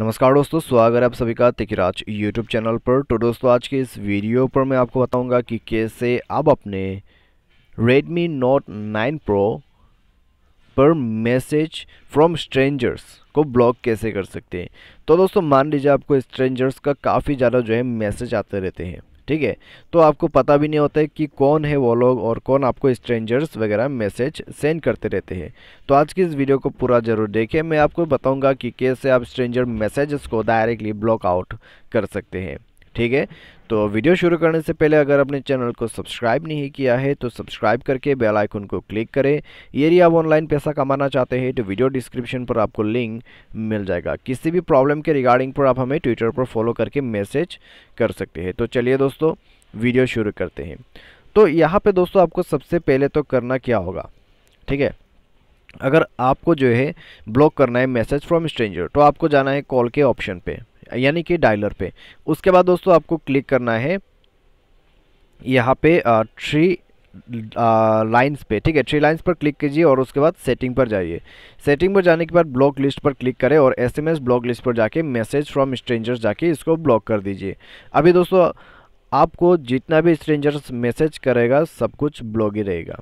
नमस्कार दोस्तों स्वागत है आप सभी का तिकराज यूट्यूब चैनल पर तो दोस्तों आज के इस वीडियो पर मैं आपको बताऊंगा कि कैसे आप अपने Redmi Note 9 Pro पर मैसेज फ्रॉम स्ट्रेंजर्स को ब्लॉक कैसे कर सकते हैं तो दोस्तों मान लीजिए आपको स्ट्रेंजर्स का काफ़ी ज़्यादा जो है मैसेज आते रहते हैं ठीक है तो आपको पता भी नहीं होता है कि कौन है वो लोग और कौन आपको स्ट्रेंजर्स वगैरह मैसेज सेंड करते रहते हैं तो आज की इस वीडियो को पूरा ज़रूर देखें मैं आपको बताऊँगा कि कैसे आप स्ट्रेंजर मैसेजेस को डायरेक्टली ब्लॉक आउट कर सकते हैं ठीक है तो वीडियो शुरू करने से पहले अगर अपने चैनल को सब्सक्राइब नहीं किया है तो सब्सक्राइब करके बेल आइकन को क्लिक करें यदि आप ऑनलाइन पैसा कमाना चाहते हैं तो वीडियो डिस्क्रिप्शन पर आपको लिंक मिल जाएगा किसी भी प्रॉब्लम के रिगार्डिंग पर आप हमें ट्विटर पर फॉलो करके मैसेज कर सकते हैं तो चलिए दोस्तों वीडियो शुरू करते हैं तो यहाँ पर दोस्तों आपको सबसे पहले तो करना क्या होगा ठीक है अगर आपको जो है ब्लॉक करना है मैसेज फ्रॉम स्ट्रेंजर तो आपको जाना है कॉल के ऑप्शन पर यानी कि डायलर पे उसके बाद दोस्तों आपको क्लिक करना है यहाँ पे थ्री लाइंस पे ठीक है थ्री लाइंस पर क्लिक कीजिए और उसके बाद सेटिंग पर जाइए सेटिंग पर जाने के बाद ब्लॉक लिस्ट पर क्लिक करें और एसएमएस ब्लॉक लिस्ट पर जाके मैसेज फ्रॉम स्ट्रेंजर्स जाके इसको ब्लॉक कर दीजिए अभी दोस्तों आपको जितना भी स्ट्रेंजर्स मैसेज करेगा सब कुछ ब्लॉग ही रहेगा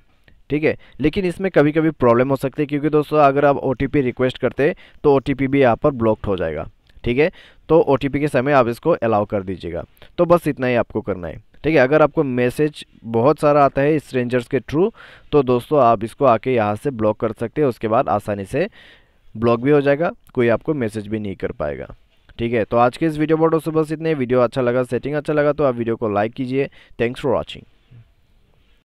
ठीक है लेकिन इसमें कभी कभी प्रॉब्लम हो सकती है क्योंकि दोस्तों अगर आप ओ रिक्वेस्ट करते तो ओ भी यहाँ पर ब्लॉक्ड हो जाएगा ठीक है तो ओ के समय आप इसको अलाउ कर दीजिएगा तो बस इतना ही आपको करना है ठीक है अगर आपको मैसेज बहुत सारा आता है स्ट्रेंजर्स के थ्रू तो दोस्तों आप इसको आके यहाँ से ब्लॉक कर सकते हैं उसके बाद आसानी से ब्लॉक भी हो जाएगा कोई आपको मैसेज भी नहीं कर पाएगा ठीक है तो आज के इस वीडियो पर दोस्तों बस इतने वीडियो अच्छा लगा सेटिंग अच्छा लगा तो आप वीडियो को लाइक कीजिए थैंक्स फॉर वॉचिंग